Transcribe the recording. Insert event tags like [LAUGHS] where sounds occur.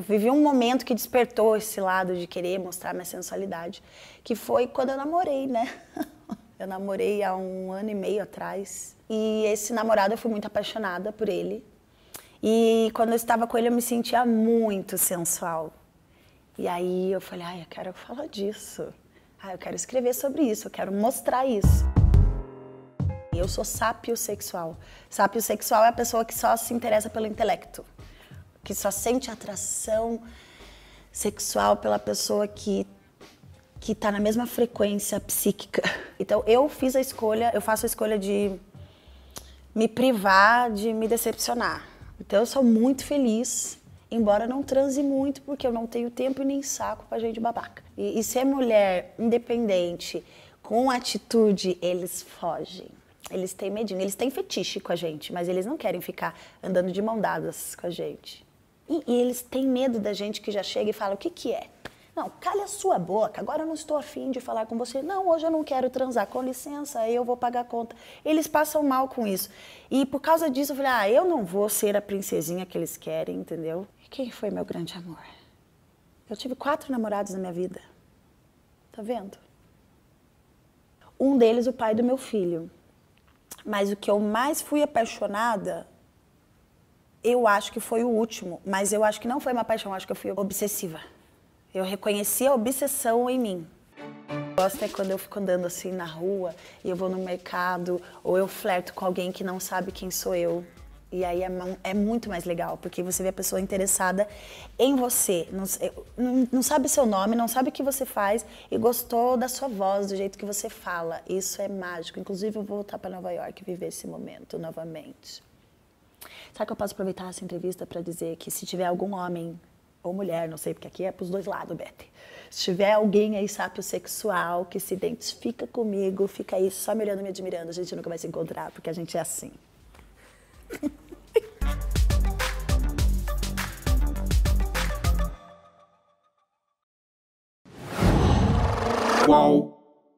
Vivi um momento que despertou esse lado de querer mostrar minha sensualidade, que foi quando eu namorei, né? [LAUGHS] Eu namorei há um ano e meio atrás. E esse namorado eu fui muito apaixonada por ele. E quando eu estava com ele eu me sentia muito sensual. E aí eu falei, ai, eu quero falar disso. Ah, eu quero escrever sobre isso, eu quero mostrar isso. Eu sou sápio sexual. Sápio sexual é a pessoa que só se interessa pelo intelecto que só sente atração sexual pela pessoa que que tá na mesma frequência psíquica. [LAUGHS] Então eu fiz a escolha, eu faço a escolha de me privar de me decepcionar. Então eu sou muito feliz, embora não transe muito, porque eu não tenho tempo e nem saco pra gente babaca. E, e ser mulher independente, com atitude, eles fogem. Eles têm medinho, eles têm fetiche com a gente, mas eles não querem ficar andando de mão dadas com a gente. E, e, eles têm medo da gente que já chega e fala: o que, que é? Não, calha a sua boca, agora eu não estou afim de falar com você. Não, hoje eu não quero transar, com licença, eu vou pagar a conta. Eles passam mal com isso. E por causa disso eu falei: ah, eu não vou ser a princesinha que eles querem, entendeu? E quem foi meu grande amor? Eu tive quatro namorados na minha vida. Tá vendo? Um deles, o pai do meu filho. Mas o que eu mais fui apaixonada eu acho que foi o último, mas eu acho que não foi uma paixão, acho que eu fui obsessiva. Eu reconheci a obsessão em mim. Gosto é quando eu fico andando assim na rua e eu vou no mercado ou eu flerto com alguém que não sabe quem sou eu. E aí é, é muito mais legal, porque você vê a pessoa interessada em você. Não, eh, não, não sabe seu nome, não sabe o que você faz e gostou da sua voz, do jeito que você fala. Isso é mágico. Inclusive, eu vou voltar para Nova York e viver esse momento novamente. Será que eu posso aproveitar essa entrevista para dizer que se tiver algum homem ou mulher, não sei, porque aqui é para os dois lados, Betty, Se tiver alguém aí sexual que se identifica comigo, fica aí só me olhando, me admirando. A gente nunca vai se encontrar, porque a gente é assim. [LAUGHS] Qual?